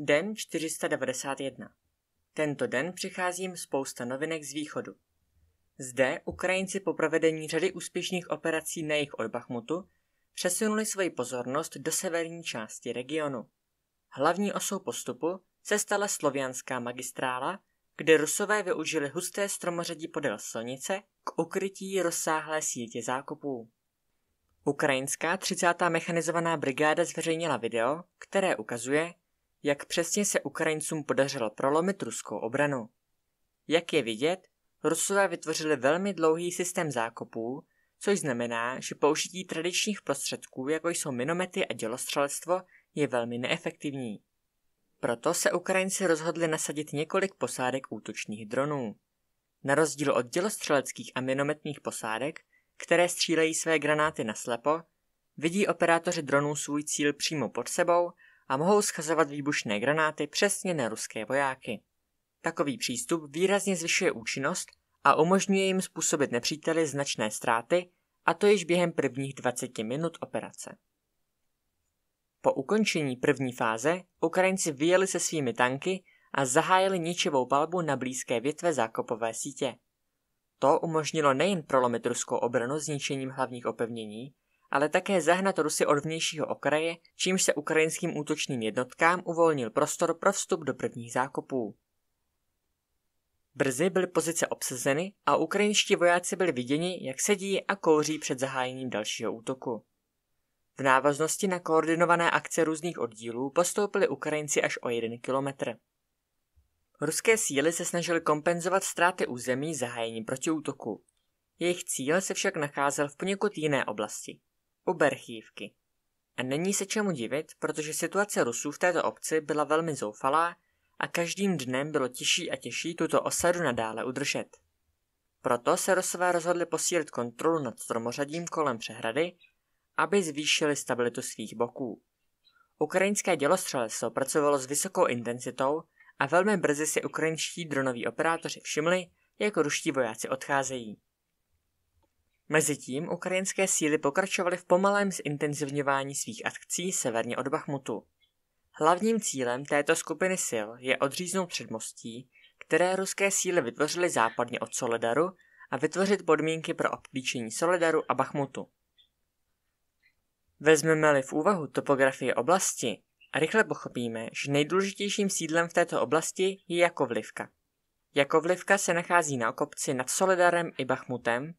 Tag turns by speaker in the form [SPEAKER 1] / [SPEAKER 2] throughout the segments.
[SPEAKER 1] Den 491. Tento den přicházím spousta novinek z východu. Zde Ukrajinci po provedení řady úspěšných operací na jejich od Bachmutu přesunuli svoji pozornost do severní části regionu. Hlavní osou postupu se stala slovianská magistrála, kde Rusové využili husté stromořadí podél silnice k ukrytí rozsáhlé sítě zákopů. Ukrajinská 30. mechanizovaná brigáda zveřejnila video, které ukazuje, jak přesně se Ukrajincům podařilo prolomit ruskou obranu. Jak je vidět, Rusové vytvořili velmi dlouhý systém zákopů, což znamená, že použití tradičních prostředků, jako jsou minomety a dělostřelectvo, je velmi neefektivní. Proto se Ukrajinci rozhodli nasadit několik posádek útočních dronů. Na rozdíl od dělostřeleckých a minometních posádek, které střílejí své granáty na slepo, vidí operátoři dronů svůj cíl přímo pod sebou a mohou schazovat výbušné granáty přesně na ruské vojáky. Takový přístup výrazně zvyšuje účinnost a umožňuje jim způsobit nepříteli značné ztráty, a to již během prvních 20 minut operace. Po ukončení první fáze Ukrajinci vyjeli se svými tanky a zahájili ničivou palbu na blízké větve zákopové sítě. To umožnilo nejen prolomit ruskou obranu zničením hlavních opevnění, ale také zahnat Rusy od vnějšího okraje, čímž se ukrajinským útočným jednotkám uvolnil prostor pro vstup do prvních zákopů. Brzy byly pozice obsazeny a ukrajinští vojáci byli viděni, jak sedí a kouří před zahájením dalšího útoku. V návaznosti na koordinované akce různých oddílů postoupili Ukrajinci až o jeden kilometr. Ruské síly se snažily kompenzovat ztráty území zahájením protiútoku. Jejich cíl se však nacházel v poněkud jiné oblasti uberchívky. A není se čemu divit, protože situace Rusů v této obci byla velmi zoufalá a každým dnem bylo těžší a těžší tuto osadu nadále udržet. Proto se Rusové rozhodli posílit kontrolu nad stromořadím kolem přehrady, aby zvýšili stabilitu svých boků. Ukrajinské dělostřelstvo pracovalo s vysokou intenzitou a velmi brzy si ukrajinští dronoví operátoři všimli, jak ruští vojáci odcházejí. Mezitím ukrajinské síly pokračovaly v pomalém zintenzivňování svých akcí severně od Bachmutu. Hlavním cílem této skupiny sil je odříznout předmostí, které ruské síly vytvořily západně od Soledaru a vytvořit podmínky pro obklíčení Soledaru a Bachmutu. Vezmeme-li v úvahu topografii oblasti, rychle pochopíme, že nejdůležitějším sídlem v této oblasti je Jakovlivka. Jakovlivka se nachází na kopci nad Soledarem i Bachmutem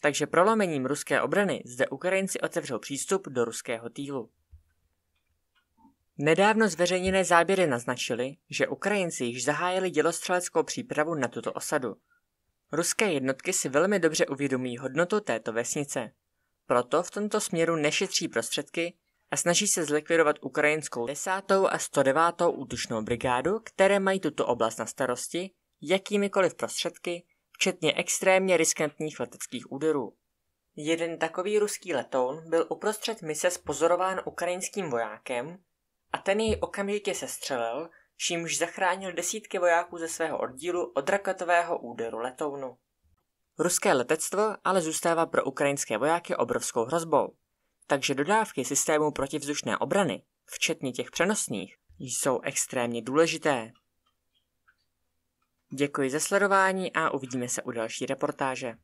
[SPEAKER 1] takže prolomením ruské obrany zde Ukrajinci otevřou přístup do ruského týlu. Nedávno zveřejněné záběry naznačily, že Ukrajinci již zahájili dělostřeleckou přípravu na tuto osadu. Ruské jednotky si velmi dobře uvědomují hodnotu této vesnice. Proto v tomto směru nešetří prostředky a snaží se zlikvidovat ukrajinskou 10. a 109. útušnou brigádu, které mají tuto oblast na starosti, jakýmikoliv prostředky, včetně extrémně riskantních leteckých úderů. Jeden takový ruský letoun byl uprostřed mise spozorován ukrajinským vojákem a ten jej okamžitě sestřelil, čímž zachránil desítky vojáků ze svého oddílu od raketového úderu letounu. Ruské letectvo ale zůstává pro ukrajinské vojáky obrovskou hrozbou, takže dodávky systému protivzdušné obrany, včetně těch přenosných, jsou extrémně důležité. Děkuji za sledování a uvidíme se u další reportáže.